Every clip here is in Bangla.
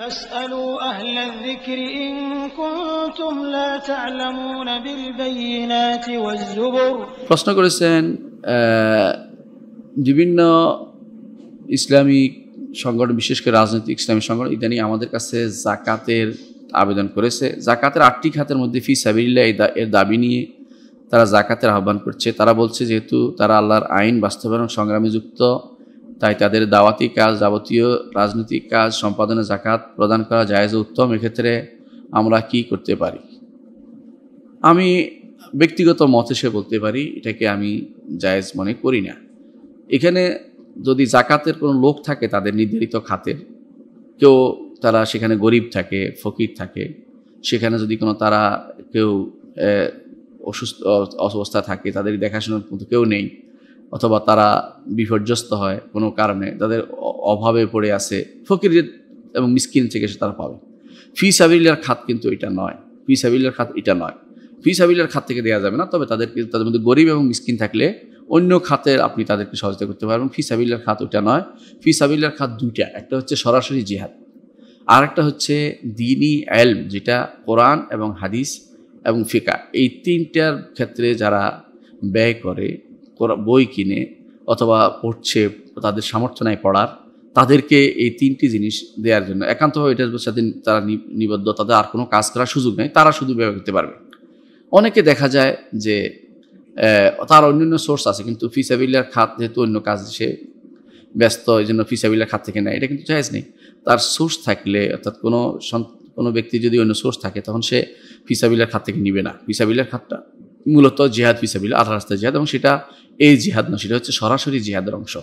প্রশ্ন করেছেন বিভিন্ন ইসলামিক সংগঠন বিশেষ করে রাজনৈতিক ইসলামিক সংগঠন ইদানিং আমাদের কাছে জাকাতের আবেদন করেছে জাকাতের আটটি খাতের মধ্যে ফি সাবিল্লা এর দাবি নিয়ে তারা জাকাতের আহ্বান করছে তারা বলছে যেহেতু তারা আল্লাহর আইন বাস্তবায়ন সংগ্রামে যুক্ত তাই তাদের দাওয়াতি কাজ যাবতীয় রাজনৈতিক কাজ সম্পাদনে জাকাত প্রদান করা জায়েজ উত্তম এক্ষেত্রে আমরা কি করতে পারি আমি ব্যক্তিগত মত হিসেবে বলতে পারি এটাকে আমি জায়েজ মনে করি না এখানে যদি জাকাতের কোনো লোক থাকে তাদের নির্ধারিত খাতের কেউ তারা সেখানে গরিব থাকে ফকির থাকে সেখানে যদি কোনো তারা কেউ অসুস্থ অবস্থা থাকে তাদের দেখাশোনার মতো কেউ নেই অথবা তারা বিপর্যস্ত হয় কোনো কারণে তাদের অভাবে পড়ে আসে ফকির এবং মিসকিন থেকে সে তারা পাবে ফি সাবিল্লার খাত কিন্তু এটা নয় ফি সাবিল্লার খাত এটা নয় ফি সাবিল্লার খাত থেকে দেওয়া যাবে না তবে তাদেরকে তাদের মধ্যে গরিব এবং মিসকিন থাকলে অন্য খাতে আপনি তাদেরকে সহযোগিতা করতে পারবেন ফি সাবিল্লার খাত ওইটা নয় ফি সাবিল্লার খাত দুইটা একটা হচ্ছে সরাসরি জিহাদ আর একটা হচ্ছে দিনই এলম যেটা কোরআন এবং হাদিস এবং ফিকা এই তিনটার ক্ষেত্রে যারা ব্যয় করে বই কিনে অথবা পড়ছে তাদের সামর্থ্য নাই পড়ার তাদেরকে এই তিনটি জিনিস দেওয়ার জন্য একান্তভাবে এটার সাথে তারা নিবদ্ধ তাদের আর কোনো কাজ করার সুযোগ নেই তারা শুধু ব্যবহার করতে পারবে অনেকে দেখা যায় যে তার অন্যান্য সোর্স আছে কিন্তু ফিসাবিলার খাত যেহেতু অন্য কাজ সে ব্যস্ত এই জন্য ফিসাবিলার খাত থেকে নেয় এটা কিন্তু চাইজ নেই তার সোর্স থাকলে অর্থাৎ কোনো কোনো ব্যক্তি যদি অন্য সোর্স থাকে তখন সে ফিসাবিলার খাত থেকে নিবে না ফিসাবিলার খাতটা মূলত জেহাদ ফিসাবিল আল্লাহ রাস্তায় জেহাদ এবং সেটা এই জেহাদ না সেটা হচ্ছে সরাসরি জেহাদের অংশ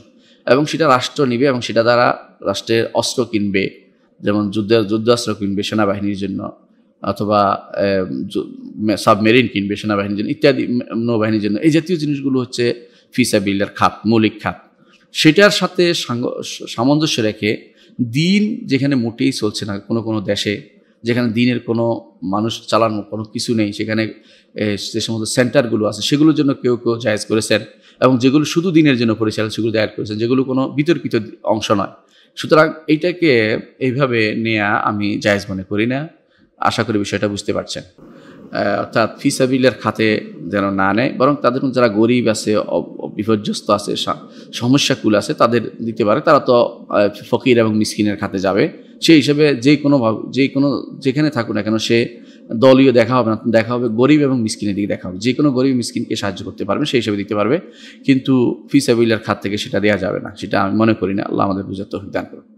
এবং সেটা রাষ্ট্র নিবে এবং সেটা দ্বারা রাষ্ট্রের অস্ত্র কিনবে যেমন যুদ্ধের যুদ্ধাস্ত্র কিনবে সেনাবাহিনীর জন্য অথবা সাবমেরিন কিনবে সেনাবাহিনীর জন্য ইত্যাদি নৌবাহিনীর জন্য এই জাতীয় জিনিসগুলো হচ্ছে ফিসাবিলের খাত মৌলিক খাত সেটার সাথে সামঞ্জস্য রেখে দিন যেখানে মোটেই চলছে না কোনো কোনো দেশে যেখানে দিনের কোনো মানুষ চালানো কোনো কিছু নেই সেখানে যে সমস্ত সেন্টারগুলো আছে সেগুলোর জন্য কেউ কেউ জায়েজ করেছেন এবং যেগুলো শুধু দিনের জন্য পরিচালনা সেগুলো জায়েজ করেছেন যেগুলো কোনো বিতর্কিত অংশ নয় সুতরাং এইটাকে এইভাবে নেয়া আমি জায়জ মনে করি না আশা করি বিষয়টা বুঝতে পারছেন অর্থাৎ ফিসাবিলের খাতে যেন না নেয় বরং তাদের যারা গরিব আছে বিপর্যস্ত আছে কুল আছে তাদের দিতে পারে তারা তো ফকির এবং মিসকিনের খাতে যাবে সেই হিসেবে যে কোনো যে কোনো যেখানে থাকুক না কেন সে দলীয় দেখা হবে না দেখা হবে গরিব এবং মিসকিনের দিকে দেখা হবে যে কোনো গরিব মিসকিনকে সাহায্য করতে পারবে সেই হিসেবে দিতে পারবে কিন্তু ফিসাবিল্লার খাত থেকে সেটা দেওয়া যাবে না সেটা আমি মনে করি না আল্লাহ আমাদের বুঝার তো দান করবে